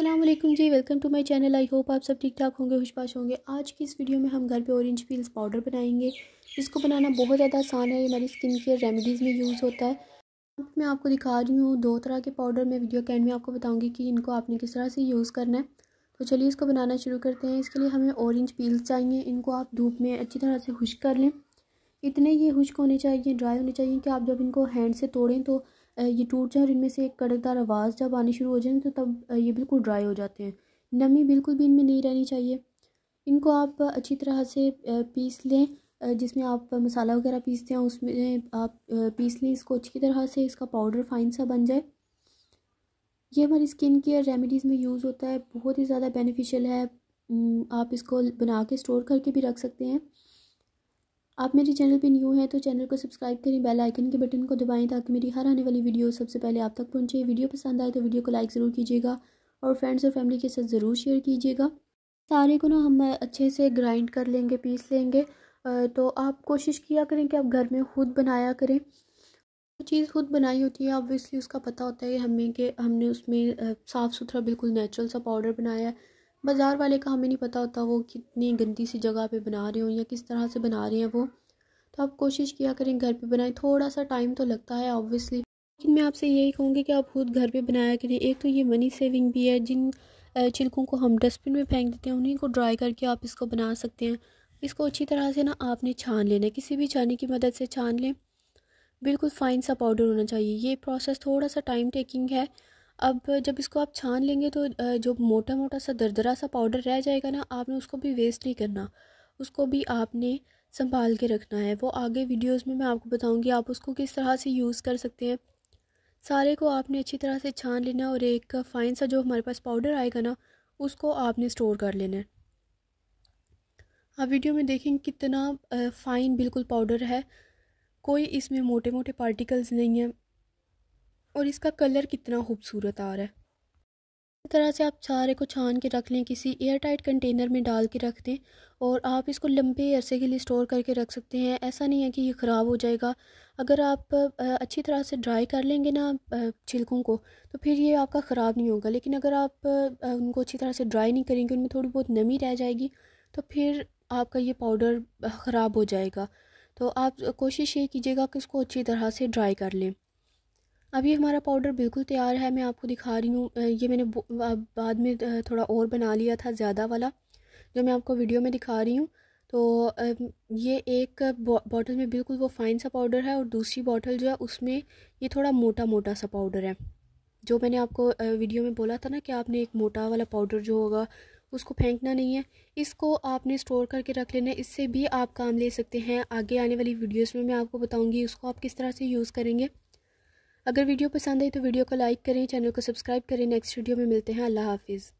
अल्लाम जी welcome to my channel I hope आप सब ठीक ठाक होंगे खुशपाश होंगे आज की इस वीडियो में हम घर पे ऑरेंज पील्स पाउडर बनाएंगे इसको बनाना बहुत ज़्यादा आसान है ये हमारी स्किन केयर रेमेडीज़ में यूज़ होता है मैं आपको दिखा रही हूँ दो तरह के पाउडर मैं वीडियो कैंड में आपको बताऊँगी कि इनको आपने किस तरह से यूज़ करना है तो चलिए इसको बनाना शुरू करते हैं इसके लिए हमें ऑरेंज पील्स चाहिए इनको आप धूप में अच्छी तरह से खुश कर लें इतने ये खुश्क होने चाहिए ड्राई होने चाहिए कि आप जब इनको हैंड से तोड़ें तो ये टूट जाए और इनमें से एक कड़कदार आवाज़ जब आनी शुरू हो जाए तो तब ये बिल्कुल ड्राई हो जाते हैं नमी बिल्कुल भी इनमें नहीं रहनी चाहिए इनको आप अच्छी तरह से पीस लें जिसमें आप मसाला वगैरह पीसते हैं उसमें आप पीस लें इसको अच्छी तरह से इसका पाउडर फाइन सा बन जाए ये हमारी स्किन केयर रेमेडीज़ में यूज़ होता है बहुत ही ज़्यादा बेनिफिशियल है आप इसको बना के स्टोर करके भी रख सकते हैं आप मेरे चैनल पे न्यू हैं तो चैनल को सब्सक्राइब करें बेल आइकन के बटन को दबाएं ताकि मेरी हर आने वाली वीडियो सबसे पहले आप तक पहुंचे वीडियो पसंद आए तो वीडियो को लाइक ज़रूर कीजिएगा और फ्रेंड्स और फैमिली के साथ ज़रूर शेयर कीजिएगा सारे को ना हम अच्छे से ग्राइंड कर लेंगे पीस लेंगे तो आप कोशिश किया करें कि आप घर में खुद बनाया करें जो चीज़ खुद बनाई होती है ऑब्वियसली उसका पता होता है हमें कि हमने उसमें साफ़ सुथरा बिल्कुल नेचुरल सा पाउडर बनाया है बाज़ार वाले का हमें नहीं पता होता वो कितनी गंदी सी जगह पे बना रहे हो या किस तरह से बना रहे हैं वो तो आप कोशिश किया करें घर पे बनाएं थोड़ा सा टाइम तो लगता है ऑब्वियसली लेकिन मैं आपसे यही कहूँगी कि आप खुद घर पे बनाया करें एक तो ये मनी सेविंग भी है जिन छिलकों को हम डस्टबिन में फेंक देते हैं उन्हीं को ड्राई करके आप इसको बना सकते हैं इसको अच्छी तरह से ना आपने छान लेना किसी भी छाने की मदद से छान लें बिल्कुल फ़ाइन सा पाउडर होना चाहिए ये प्रोसेस थोड़ा सा टाइम टेकिंग है अब जब इसको आप छान लेंगे तो जो मोटा मोटा सा दरदरा सा पाउडर रह जाएगा ना आपने उसको भी वेस्ट नहीं करना उसको भी आपने संभाल के रखना है वो आगे वीडियोस में मैं आपको बताऊंगी आप उसको किस तरह से यूज़ कर सकते हैं सारे को आपने अच्छी तरह से छान लेना और एक फ़ाइन सा जो हमारे पास पाउडर आएगा ना उसको आपने स्टोर कर लेना है आप वीडियो में देखेंगे कितना फ़ाइन बिल्कुल पाउडर है कोई इसमें मोटे मोटे पार्टिकल्स नहीं हैं और इसका कलर कितना खूबसूरत आ रहा है इस तरह से आप सारे को छान के रख लें किसी एयर टाइट कंटेनर में डाल के रख दें और आप इसको लंबे अरसे के लिए स्टोर करके रख सकते हैं ऐसा नहीं है कि ये ख़राब हो जाएगा अगर आप अच्छी तरह से ड्राई कर लेंगे ना छिलकों को तो फिर ये आपका ख़राब नहीं होगा लेकिन अगर आप उनको अच्छी तरह से ड्राई नहीं करेंगे उनमें थोड़ी बहुत नमी रह जाएगी तो फिर आपका ये पाउडर ख़राब हो जाएगा तो आप कोशिश ये कीजिएगा कि इसको अच्छी तरह से ड्राई कर लें अब ये हमारा पाउडर बिल्कुल तैयार है मैं आपको दिखा रही हूँ ये मैंने बाद में थोड़ा और बना लिया था ज़्यादा वाला जो मैं आपको वीडियो में दिखा रही हूँ तो ये एक बॉटल में बिल्कुल वो फाइन सा पाउडर है और दूसरी बॉटल जो है उसमें ये थोड़ा मोटा मोटा सा पाउडर है जो मैंने आपको वीडियो में बोला था ना कि आपने एक मोटा वाला पाउडर जो होगा उसको फेंकना नहीं है इसको आपने स्टोर करके रख लेना है इससे भी आप काम ले सकते हैं आगे आने वाली वीडियोस में मैं आपको बताऊंगी उसको आप किस तरह से यूज़ करेंगे अगर वीडियो पसंद आई तो वीडियो को लाइक करें चैनल को सब्सक्राइब करें नेक्स्ट वीडियो में मिलते हैं अल्लाह हाफिज़